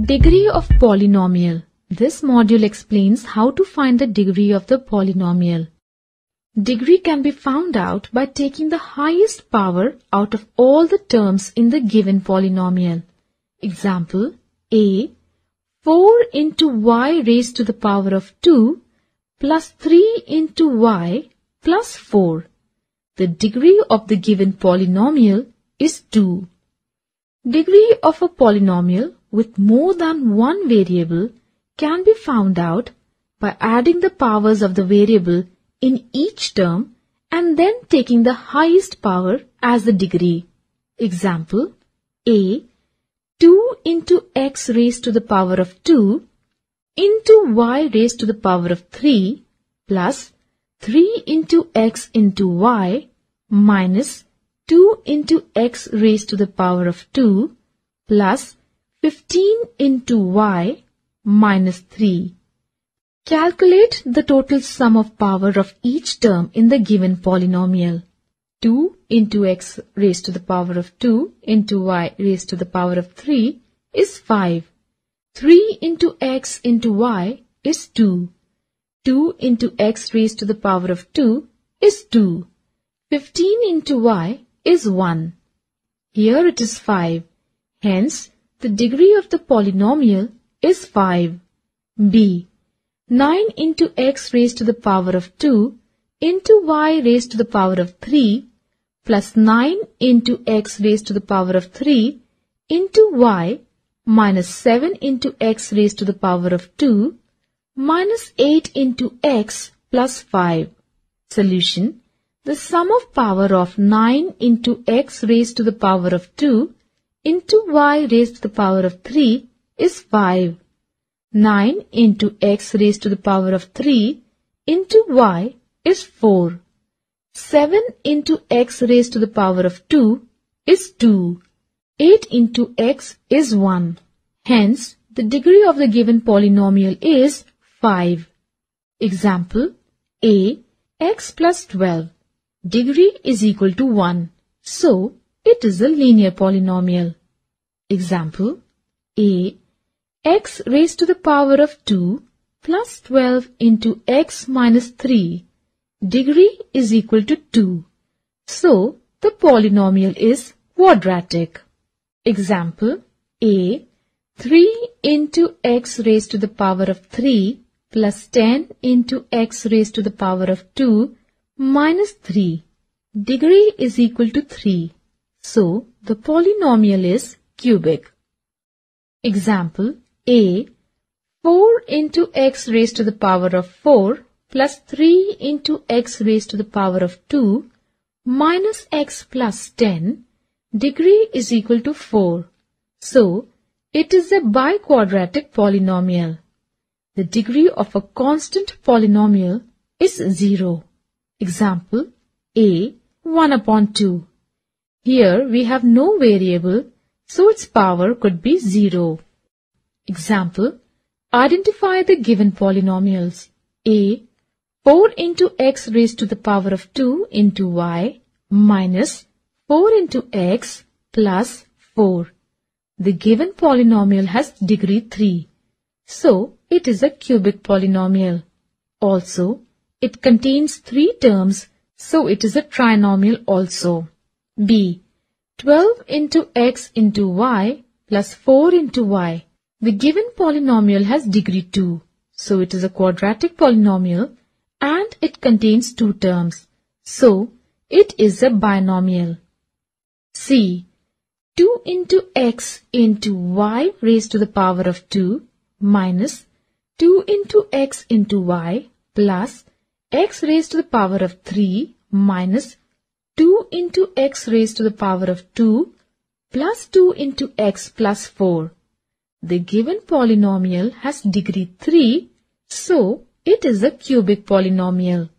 Degree of polynomial. This module explains how to find the degree of the polynomial. Degree can be found out by taking the highest power out of all the terms in the given polynomial. Example a 4 into y raised to the power of 2 plus 3 into y plus 4. The degree of the given polynomial is 2. Degree of a polynomial with more than one variable can be found out by adding the powers of the variable in each term and then taking the highest power as the degree. Example A 2 into x raised to the power of 2 into y raised to the power of 3 plus 3 into x into y minus 2 into x raised to the power of 2 plus 15 into y minus 3. Calculate the total sum of power of each term in the given polynomial. 2 into x raised to the power of 2 into y raised to the power of 3 is 5. 3 into x into y is 2. 2 into x raised to the power of 2 is 2. 15 into y is 1. Here it is 5. Hence, the degree of the polynomial is 5. b. 9 into x raised to the power of 2 into y raised to the power of 3 plus 9 into x raised to the power of 3 into y minus 7 into x raised to the power of 2 minus 8 into x plus 5. Solution. The sum of power of 9 into x raised to the power of 2 into y raised to the power of 3 is 5. 9 into x raised to the power of 3 into y is 4. 7 into x raised to the power of 2 is 2. 8 into x is 1. Hence, the degree of the given polynomial is 5. Example A x plus 12. Degree is equal to 1. So, it is a linear polynomial. Example a x raised to the power of 2 plus 12 into x minus 3 degree is equal to 2. So, the polynomial is quadratic. Example a 3 into x raised to the power of 3 plus 10 into x raised to the power of 2 minus 3 degree is equal to 3. So, the polynomial is cubic. Example A 4 into x raised to the power of 4 plus 3 into x raised to the power of 2 minus x plus 10 degree is equal to 4. So, it is a biquadratic polynomial. The degree of a constant polynomial is 0. Example a 1 upon 2 here we have no variable, so its power could be 0. Example, identify the given polynomials a 4 into x raised to the power of 2 into y minus 4 into x plus 4. The given polynomial has degree 3, so it is a cubic polynomial. Also, it contains 3 terms, so it is a trinomial also b. 12 into x into y plus 4 into y. The given polynomial has degree 2, so it is a quadratic polynomial and it contains two terms, so it is a binomial. c. 2 into x into y raised to the power of 2 minus 2 into x into y plus x raised to the power of 3 minus 2 into x raised to the power of 2 plus 2 into x plus 4. The given polynomial has degree 3, so it is a cubic polynomial.